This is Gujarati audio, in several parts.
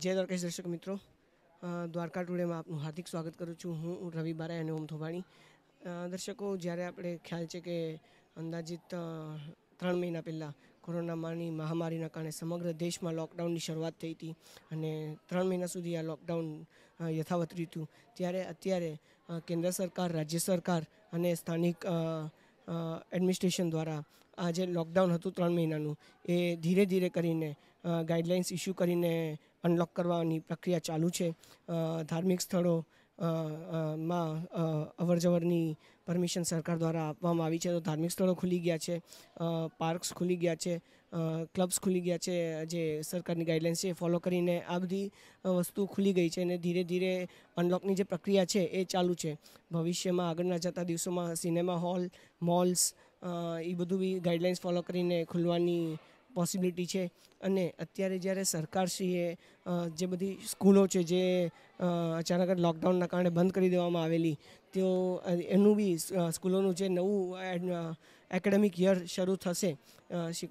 જય દ્વારકેશ દર્શક મિત્રો દ્વારકા ટુડેમાં આપનું હાર્દિક સ્વાગત કરું છું હું રવિ બારા અને ઓમ થોભાણી દર્શકો જ્યારે આપણે ખ્યાલ છે કે અંદાજિત ત્રણ મહિના પહેલાં કોરોનામાંની મહામારીના કારણે સમગ્ર દેશમાં લોકડાઉનની શરૂઆત થઈ હતી અને ત્રણ મહિના સુધી આ લોકડાઉન યથાવત રહ્યું ત્યારે અત્યારે કેન્દ્ર સરકાર રાજ્ય સરકાર અને સ્થાનિક એડમિનિસ્ટ્રેશન દ્વારા આ જે લોકડાઉન હતું ત્રણ મહિનાનું એ ધીરે ધીરે કરીને ગાઈડલાઇન્સ ઇસ્યુ કરીને અનલોક કરવાની પ્રક્રિયા ચાલુ છે ધાર્મિક સ્થળો માં અવરજવરની પરમિશન સરકાર દ્વારા આપવામાં આવી છે તો ધાર્મિક સ્થળો ખુલી ગયા છે પાર્ક્સ ખુલી ગયા છે ક્લબ્સ ખુલી ગયા છે જે સરકારની ગાઈડલાઇન્સ છે એ ફોલો કરીને આ બધી વસ્તુ ખુલી ગઈ છે અને ધીરે ધીરે અનલોકની જે પ્રક્રિયા છે એ ચાલુ છે ભવિષ્યમાં આગળના જતા દિવસોમાં સિનેમા હોલ મોલ્સ એ બધું બી ગાઈડલાઇન્સ ફોલો કરીને ખુલવાની પોસિબિલિટી છે અને અત્યારે જ્યારે સરકારશ્રીએ જે બધી સ્કૂલો છે જે અચાનક જ લોકડાઉનના કારણે બંધ કરી દેવામાં આવેલી તો એનું બી સ્કૂલોનું જે નવું એકેડેમિક યર શરૂ થશે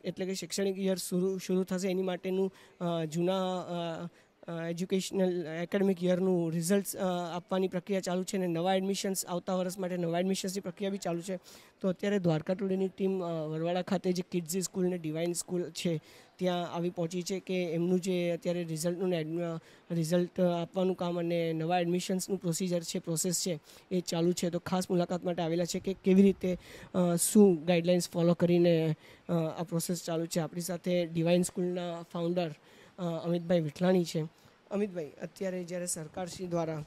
એટલે કે શૈક્ષણિક યર શરૂ શરૂ થશે એની માટેનું જૂના એજ્યુકેશનલ એકેડેમિક યરનું રિઝલ્ટ આપવાની પ્રક્રિયા ચાલુ છે અને નવા એડમિશન્સ આવતા વર્ષ માટે નવા એડમિશન્સની પ્રક્રિયા બી ચાલુ છે તો અત્યારે દ્વારકા ટોલીની ટીમ વરવાડા ખાતે જે કિડ્ઝી સ્કૂલ ને ડિવાઇન સ્કૂલ છે ત્યાં આવી પહોંચી છે કે એમનું જે અત્યારે રિઝલ્ટનું રિઝલ્ટ આપવાનું કામ અને નવા એડમિશન્સનું પ્રોસિજર છે પ્રોસેસ છે એ ચાલુ છે તો ખાસ મુલાકાત માટે આવેલા છે કે કેવી રીતે શું ગાઈડલાઇન્સ ફોલો કરીને આ પ્રોસેસ ચાલુ છે આપણી સાથે ડિવાઇન સ્કૂલના ફાઉન્ડર અમિતભાઈ વિઠલાણી છે અમિતભાઈ અત્યારે જ્યારે સરકારશ્રી દ્વારા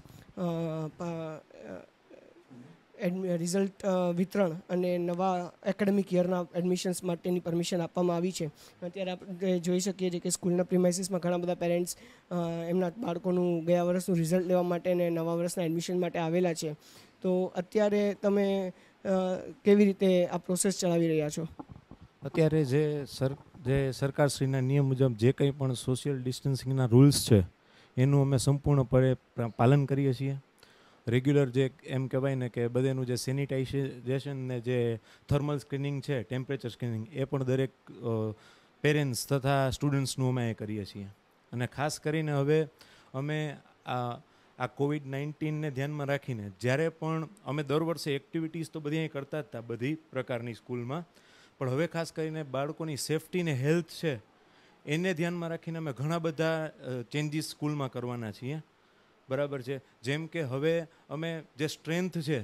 રિઝલ્ટ વિતરણ અને નવા એકેડેમિક યરના એડમિશન્સ માટેની પરમિશન આપવામાં આવી છે અત્યારે આપણે જોઈ શકીએ છીએ કે સ્કૂલના પ્રિમાઇસીસમાં ઘણા બધા પેરેન્ટ્સ એમના બાળકોનું ગયા વર્ષનું રિઝલ્ટ લેવા માટે અને નવા વર્ષના એડમિશન માટે આવેલા છે તો અત્યારે તમે કેવી રીતે આ પ્રોસેસ ચલાવી રહ્યા છો અત્યારે જે સર જે સરકારશ્રીના નિયમ મુજબ જે કંઈ પણ સોશિયલ ડિસ્ટન્સિંગના રૂલ્સ છે એનું અમે સંપૂર્ણપણે પાલન કરીએ છીએ રેગ્યુલર જે એમ કહેવાય ને કે બધેનું જે સેનિટાઇઝેશન ને જે થર્મલ સ્ક્રીનિંગ છે ટેમ્પરેચર સ્ક્રીનિંગ એ પણ દરેક પેરેન્ટ્સ તથા સ્ટુડન્ટ્સનું અમે એ કરીએ છીએ અને ખાસ કરીને હવે અમે આ આ કોવિડ નાઇન્ટીનને ધ્યાનમાં રાખીને જ્યારે પણ અમે દર વર્ષે એક્ટિવિટીઝ તો બધી કરતા જ હતા બધી પ્રકારની સ્કૂલમાં પણ હવે ખાસ કરીને બાળકોની સેફટી ને હેલ્થ છે એને ધ્યાનમાં રાખીને અમે ઘણા બધા ચેન્જીસ સ્કૂલમાં કરવાના છીએ બરાબર છે જેમ કે હવે અમે જે સ્ટ્રેન્થ છે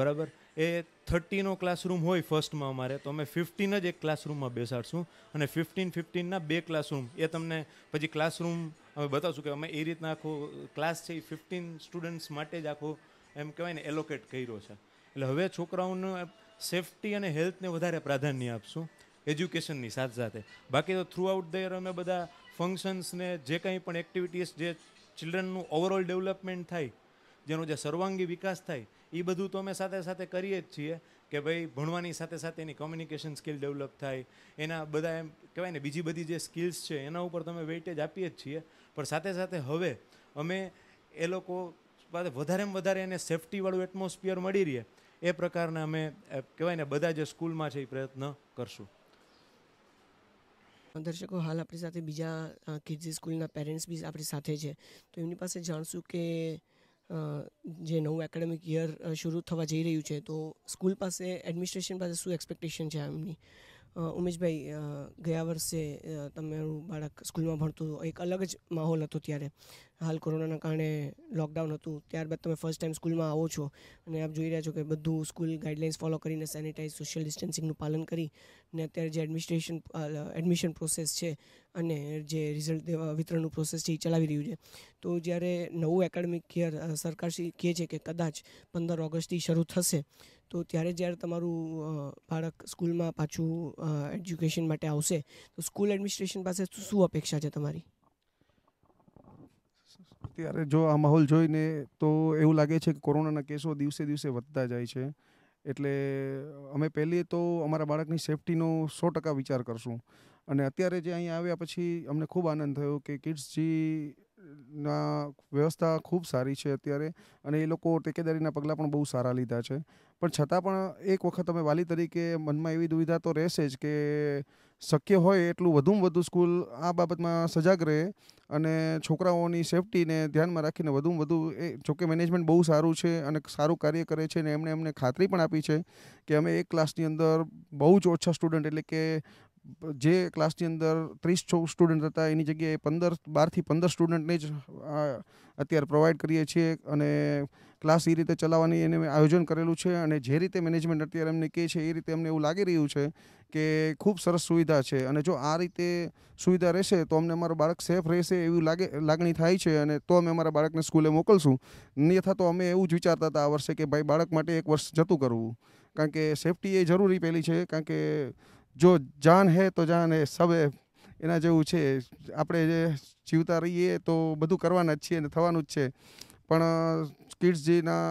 બરાબર એ થર્ટીનો ક્લાસરૂમ હોય ફર્સ્ટમાં અમારે તો અમે ફિફ્ટીન જ એક ક્લાસરૂમમાં બેસાડશું અને ફિફ્ટીન ફિફ્ટીનના બે ક્લાસરૂમ એ તમને પછી ક્લાસરૂમ અમે બતાવશું કે અમે એ રીતના આખો ક્લાસ છે એ ફિફ્ટીન સ્ટુડન્ટ્સ માટે જ આખો એમ કહેવાય ને એલોકેટ કર્યો છે એટલે હવે છોકરાઓને સેફટી અને હેલ્થને વધારે પ્રાધાન્ય આપશું એજ્યુકેશનની સાથે સાથે બાકી તો થ્રુ આઉટ દેર અમે બધા ફંક્શન્સને જે કંઈ પણ એક્ટિવિટીઝ જે ચિલ્ડ્રનનું ઓવરઓલ ડેવલપમેન્ટ થાય જેનો જે સર્વાંગી વિકાસ થાય એ બધું તો અમે સાથે સાથે કરીએ જ છીએ કે ભાઈ ભણવાની સાથે સાથે એની કોમ્યુનિકેશન સ્કિલ ડેવલપ થાય એના બધા એમ કહેવાય ને બીજી બધી જે સ્કિલ્સ છે એના ઉપર તમે વેઇટેજ આપીએ જ છીએ પણ સાથે સાથે હવે અમે એ લોકો પાસે વધારેમાં વધારે એને સેફટીવાળું એટમોસ્ફિયર મળી રહે એ પ્રકારના અમે કહેવાય ને બધા જે સ્કૂલમાં છે એ પ્રયત્ન કરશું દર્શકો હાલ આપણી સાથે બીજા કિડ્સ સ્કૂલના પેરેન્ટ્સ બી આપણી સાથે છે તો એમની પાસે જાણશું કે જે નવું એકેડેમિક યર શરૂ થવા જઈ રહ્યું છે તો સ્કૂલ પાસે એડમિનિસ્ટ્રેશન પાસે શું એક્સપેક્ટેશન છે એમની ઉમેશભાઈ ગયા વર્ષે તમારું બાળક સ્કૂલમાં ભણતું હતું એક અલગ જ માહોલ હતો ત્યારે હાલ કોરોનાના કારણે લોકડાઉન હતું ત્યારબાદ તમે ફર્સ્ટ ટાઈમ સ્કૂલમાં આવો છો અને આપ જોઈ રહ્યા છો કે બધું સ્કૂલ ગાઈડલાઇન્સ ફોલો કરીને સેનિટાઈઝ સોશિયલ ડિસ્ટન્સિંગનું પાલન કરી ને અત્યારે જે એડમિનિસ્ટ્રેશન એડમિશન પ્રોસેસ છે અને જે રિઝલ્ટ વિતરણનું પ્રોસેસ છે એ ચલાવી રહ્યું છે તો જ્યારે નવું એકેડમિક યર સરકાર કહે છે કે કદાચ પંદર ઓગસ્ટથી શરૂ થશે તો ત્યારે જ્યારે તમારું બાળક સ્કૂલમાં પાછું એજ્યુકેશન માટે આવશે તો સ્કૂલ એડમિનિસ્ટ્રેશન પાસે શું અપેક્ષા છે તમારી ત્યારે જો આ માહોલ જોઈને તો એવું લાગે છે કે કોરોનાના કેસો દિવસે દિવસે વધતા જાય છે એટલે અમે પહેલી તો અમારા બાળકની સેફટીનો સો ટકા વિચાર કરશું અને અત્યારે જે અહીંયા આવ્યા પછી અમને ખૂબ આનંદ થયો કે કિડ્સજી ના વ્યવસ્થા ખૂબ સારી છે અત્યારે અને એ લોકો ટેકેદારીના પગલાં પણ બહુ સારા લીધા છે પણ છતાં પણ એક વખત અમે વાલી તરીકે મનમાં એવી દુવિધા તો રહેશે જ કે શક્ય હોય એટલું વધુમાં વધુ સ્કૂલ આ બાબતમાં સજાગ રહે અને છોકરાઓની સેફટીને ધ્યાનમાં રાખીને વધુમાં વધુ એ જોકે મેનેજમેન્ટ બહુ સારું છે અને સારું કાર્ય કરે છે અને એમણે એમને ખાતરી પણ આપી છે કે અમે એક ક્લાસની અંદર બહુ જ ઓછા સ્ટુડન્ટ એટલે કે જે ક્લાસની અંદર ત્રીસ છ સ્ટુડન્ટ હતા એની જગ્યાએ પંદર બારથી પંદર સ્ટુડન્ટને જ અત્યારે પ્રોવાઈડ કરીએ છીએ અને ક્લાસ એ રીતે ચલાવવાની એને આયોજન કરેલું છે અને જે રીતે મેનેજમેન્ટ અત્યારે એમને કહે છે એ રીતે અમને એવું લાગી રહ્યું છે કે ખૂબ સરસ સુવિધા છે અને જો આ રીતે સુવિધા રહેશે તો અમને અમારું બાળક સેફ રહેશે એવું લાગે લાગણી થાય છે અને તો અમે અમારા બાળકને સ્કૂલે મોકલશું અન્યથા તો અમે એવું જ વિચારતા હતા આ વર્ષે કે ભાઈ બાળક માટે એક વર્ષ જતું કરવું કારણ કે સેફટી એ જરૂરી પહેલી છે કારણ કે જો જાન હે તો જાન હે સબ એના જેવું છે આપણે જે જીવતા રહીએ તો બધું કરવાના જ છીએ અને થવાનું જ છે પણ કિડ્સજીના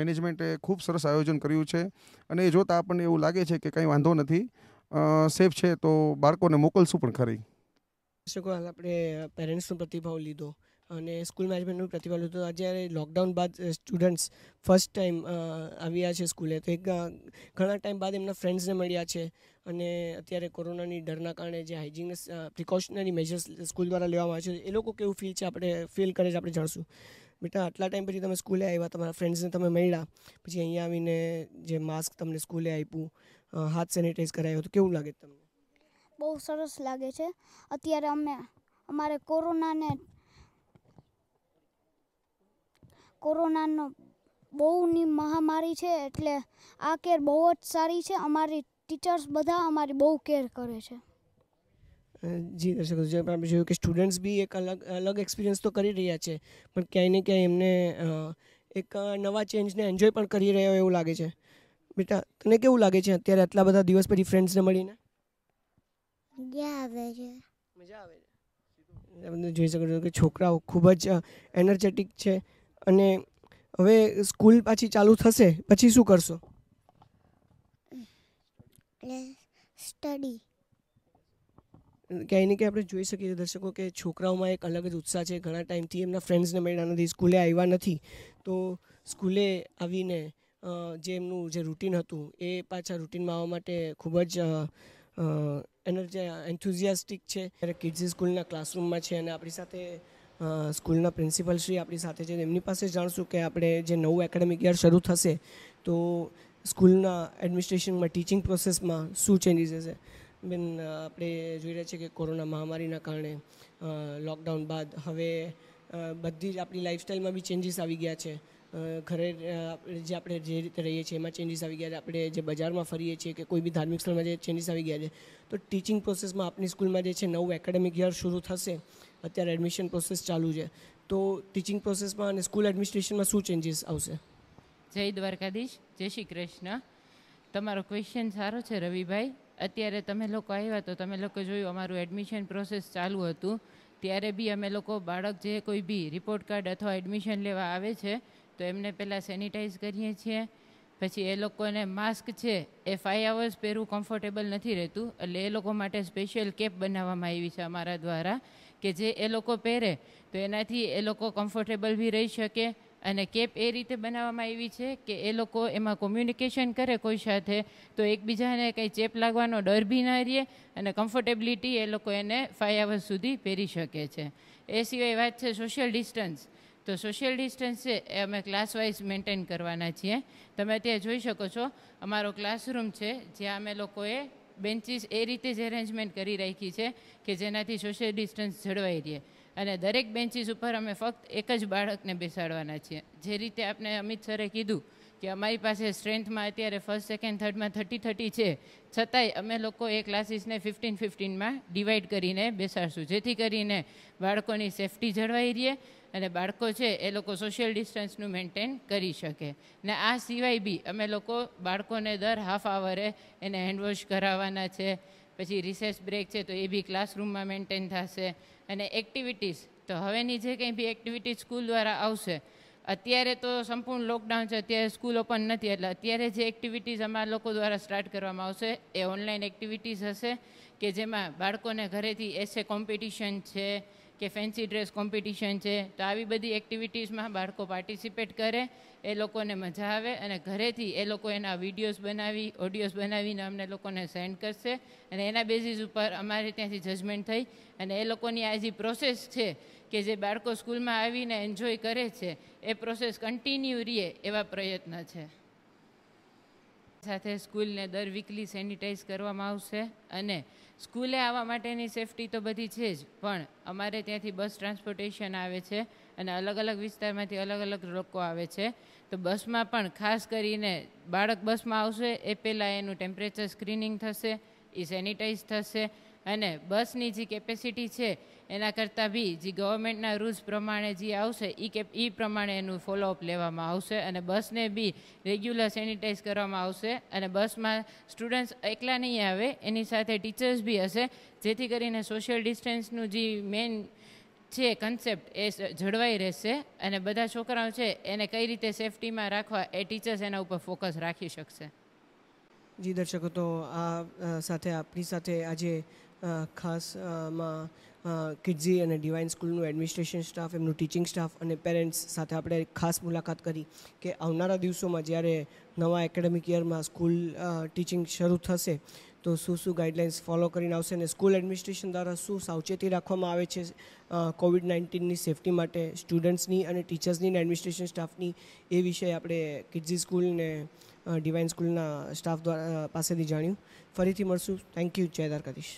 મેનેજમેન્ટે ખૂબ સરસ આયોજન કર્યું છે અને એ જોતાં આપણને એવું લાગે છે કે કંઈ વાંધો નથી સેફ છે તો બાળકોને મોકલશું પણ ખરી હાલ આપણે પેરેન્ટ્સનો પ્રતિભાવ લીધો અને સ્કૂલ મેનેજમેન્ટનું પ્રતિભાવ લીધું જ્યારે લોકડાઉન બાદ સ્ટુડન્ટ્સ ફર્સ્ટ ટાઈમ આવ્યા છે સ્કૂલે તો એક ઘણા ટાઈમ બાદ એમના ફ્રેન્ડ્સને મળ્યા છે અને અત્યારે કોરોનાની ડરના કારણે જે હાઇજીનસ પ્રિકોશનરી મેજર્સ સ્કૂલ દ્વારા લેવામાં આવે છે એ લોકો કેવું ફીલ છે આપણે ફીલ કરે છે આપણે જાણશું બેટા આટલા ટાઈમ પછી તમે સ્કૂલે આવ્યા તમારા ફ્રેન્ડ્સને તમે મળ્યા પછી અહીંયા આવીને જે માસ્ક તમને સ્કૂલે આપ્યું હાથ સેનિટાઈઝ કરાવ્યો તો કેવું લાગે તમને બહુ સરસ લાગે છે અત્યારે અમે અમારે કોરોનાને કોરોનાનો બહુની મહામારી છે એટલે આ કેર બહુ જ સારી છે અમારી ટીચર્સ બધા અમારી બહુ કેર કરે છે જી દર્શકો જેમ આપણે જોયું કે સ્ટુડન્ટ્સ બી એક અલગ અલગ એક્સપિરિયન્સ તો કરી રહ્યા છે પણ ક્યાંય ને ક્યાંય એમને એક નવા ચેન્જને એન્જોય પણ કરી રહ્યો એવું લાગે છે બેટા તને કેવું લાગે છે અત્યારે આટલા બધા દિવસ પછી ફ્રેન્ડ્સને મળીને મજા આવે છે મજા આવે છે જોઈ શકો છો કે છોકરાઓ ખૂબ જ એનર્જેટિક છે અને હવે સ્કૂલ પાછી ચાલુ થશે પછી શું કરશો સ્ટડી ક્યાંય નહીં કે આપણે જોઈ શકીએ દર્શકો કે છોકરાઓમાં એક અલગ જ ઉત્સાહ છે ઘણા ટાઈમથી એમના ફ્રેન્ડ્સને મળ્યા નથી સ્કૂલે આવ્યા નથી તો સ્કૂલે આવીને જે એમનું જે રૂટીન હતું એ પાછા રૂટીનમાં આવવા માટે ખૂબ જ એનર્જી એન્થુઝિયાસ્ટિક છે ત્યારે કિડ્સ સ્કૂલના ક્લાસરૂમમાં છે અને આપણી સાથે સ્કૂલના પ્રિન્સિપલ શ્રી આપણી સાથે છે એમની પાસે જાણશું કે આપણે જે નવું એકેડેમિક યર શરૂ થશે તો સ્કૂલના એડમિનિસ્ટ્રેશનમાં ટીચિંગ પ્રોસેસમાં શું ચેન્જીસ હશે બેન આપણે જોઈ રહ્યા છીએ કે કોરોના મહામારીના કારણે લોકડાઉન બાદ હવે બધી જ આપણી લાઈફસ્ટાઈલમાં બી ચેન્જીસ આવી ગયા છે ઘરે જે આપણે જે રીતે રહીએ છીએ એમાં ચેન્જીસ આવી ગયા છે આપણે જે બજારમાં ફરીએ છીએ કે કોઈ બી ધાર્મિક સ્થળમાં જે ચેન્જીસ આવી ગયા છે તો ટીચિંગ પ્રોસેસમાં આપની સ્કૂલમાં જે છે નવું એકેડેમિક યર શરૂ થશે અત્યારે એડમિશન પ્રોસેસ ચાલુ છે તો ટીચિંગ પ્રોસેસમાં અને સ્કૂલ એડમિનિસ્ટ્રેશનમાં શું ચેન્જીસ આવશે જય દ્વારકાધીશ જય શ્રી કૃષ્ણ તમારો ક્વેશ્ચન સારો છે રવિભાઈ અત્યારે તમે લોકો આવ્યા તો તમે લોકો જોયું અમારું એડમિશન પ્રોસેસ ચાલુ હતું ત્યારે બી અમે લોકો બાળક જે કોઈ બી રિપોર્ટ કાર્ડ અથવા એડમિશન લેવા આવે છે તો એમને પહેલાં સેનિટાઈઝ કરીએ છીએ પછી એ લોકોને માસ્ક છે એ ફાઇવ અવર્સ પહેરવું કમ્ફર્ટેબલ નથી રહેતું એટલે એ લોકો માટે સ્પેશિયલ કેપ બનાવવામાં આવી છે અમારા દ્વારા કે જે એ લોકો પહેરે તો એનાથી એ લોકો કમ્ફર્ટેબલ બી રહી શકે અને કેપ એ રીતે બનાવવામાં આવી છે કે એ લોકો એમાં કોમ્યુનિકેશન કરે કોઈ સાથે તો એકબીજાને કંઈ ચેપ લાગવાનો ડર બી ના રહે અને કમ્ફર્ટેબિલિટી એ લોકો એને ફાઇવ અવર્સ સુધી પહેરી શકે છે એ સિવાય વાત છે સોશિયલ ડિસ્ટન્સ તો સોશિયલ ડિસ્ટન્સ છે એ અમે ક્લાસ મેન્ટેન કરવાના છીએ તમે ત્યાં જોઈ શકો છો અમારો ક્લાસરૂમ છે જ્યાં અમે લોકોએ બેન્ચીસ એ રીતે જ એરેન્જમેન્ટ કરી રાખી છે કે જેનાથી સોશિયલ ડિસ્ટન્સ જળવાઈ રહે અને દરેક બેન્ચીસ ઉપર અમે ફક્ત એક જ બાળકને બેસાડવાના છીએ જે રીતે આપણે અમિત સરે કીધું કે અમારી પાસે સ્ટ્રેન્થમાં અત્યારે ફર્સ્ટ સેકન્ડ થર્ડમાં થર્ટી થર્ટી છે છતાંય અમે લોકો એ ક્લાસીસને ફિફ્ટીન ફિફ્ટીનમાં ડિવાઈડ કરીને બેસાડશું જેથી કરીને બાળકોની સેફટી જળવાઈ રહે અને બાળકો છે એ લોકો સોશિયલ ડિસ્ટન્સનું મેન્ટેન કરી શકે ને આ સિવાય બી અમે લોકો બાળકોને દર હાફ આવરે એને હેન્ડવોશ કરાવવાના છે પછી રિસેસ બ્રેક છે તો એ બી ક્લાસરૂમમાં મેન્ટેન થશે અને એક્ટિવિટીઝ તો હવેની જે કંઈ બી એક્ટિવિટીઝ સ્કૂલ દ્વારા આવશે અત્યારે તો સંપૂર્ણ લોકડાઉન છે અત્યારે સ્કૂલ ઓપન નથી એટલે અત્યારે જે એક્ટિવિટીઝ અમારા લોકો દ્વારા સ્ટાર્ટ કરવામાં આવશે એ ઓનલાઈન એક્ટિવિટીઝ હશે કે જેમાં બાળકોને ઘરેથી એસે કોમ્પિટિશન છે કે ફેન્સી ડ્રેસ કોમ્પિટિશન છે તો આવી બધી એક્ટિવિટીઝમાં બાળકો પાર્ટિસિપેટ કરે એ લોકોને મજા આવે અને ઘરેથી એ લોકો એના વિડીયોઝ બનાવી ઓડિયોઝ બનાવીને અમને લોકોને સેન્ડ કરશે અને એના બેઝિસ ઉપર અમારે ત્યાંથી જજમેન્ટ થઈ અને એ લોકોની આ જે પ્રોસેસ છે કે જે બાળકો સ્કૂલમાં આવીને એન્જોય કરે છે એ પ્રોસેસ કન્ટિન્યુ રહે એવા પ્રયત્ન છે સાથે સ્કૂલને દર વીકલી સેનિટાઈઝ કરવામાં આવશે અને સ્કૂલે આવવા માટેની સેફટી તો બધી છે જ પણ અમારે ત્યાંથી બસ ટ્રાન્સપોર્ટેશન આવે છે અને અલગ અલગ વિસ્તારમાંથી અલગ અલગ લોકો આવે છે તો બસમાં પણ ખાસ કરીને બાળક બસમાં આવશે એ પહેલાં એનું ટેમ્પરેચર સ્ક્રીનિંગ થશે એ સેનિટાઈઝ થશે અને બસની જે કેપેસિટી છે એના કરતાં બી જે ગવર્મેન્ટના રૂલ્સ પ્રમાણે જે આવશે એ કે એ પ્રમાણે એનું ફોલોઅપ લેવામાં આવશે અને બસને બી રેગ્યુલર સેનિટાઈઝ કરવામાં આવશે અને બસમાં સ્ટુડન્ટ્સ એકલા નહીં આવે એની સાથે ટીચર્સ બી હશે જેથી કરીને સોશિયલ ડિસ્ટન્સનું જે મેઇન છે કન્સેપ્ટ એ જળવાઈ રહેશે અને બધા છોકરાઓ છે એને કઈ રીતે સેફટીમાં રાખવા એ ટીચર્સ એના ઉપર ફોકસ રાખી શકશે જી દર્શકો તો આ સાથે આપણી સાથે આજે ખાસમાં કિડઝી e અને ડિવાઇન સ્કૂલનું એડમિનિસ્ટ્રેશન સ્ટાફ એમનું ટીચિંગ સ્ટાફ અને પેરેન્ટ્સ સાથે આપણે ખાસ મુલાકાત કરી કે આવનારા દિવસોમાં જ્યારે નવા એકેડેમિક યરમાં સ્કૂલ ટીચિંગ શરૂ થશે તો શું શું ગાઈડલાઇન્સ ફોલો કરીને આવશે અને સ્કૂલ એડમિનિસ્ટ્રેશન દ્વારા શું સાવચેતી રાખવામાં આવે છે કોવિડ નાઇન્ટીનની સેફટી માટે સ્ટુડન્ટ્સની અને ટીચર્સની એડમિનિસ્ટ્રેશન સ્ટાફની એ વિષય આપણે કિડઝી સ્કૂલને ડિવાઇન સ્કૂલના સ્ટાફ દ્વારા પાસેથી જાણ્યું ફરીથી મળશું થેન્ક યુ જય કરીશ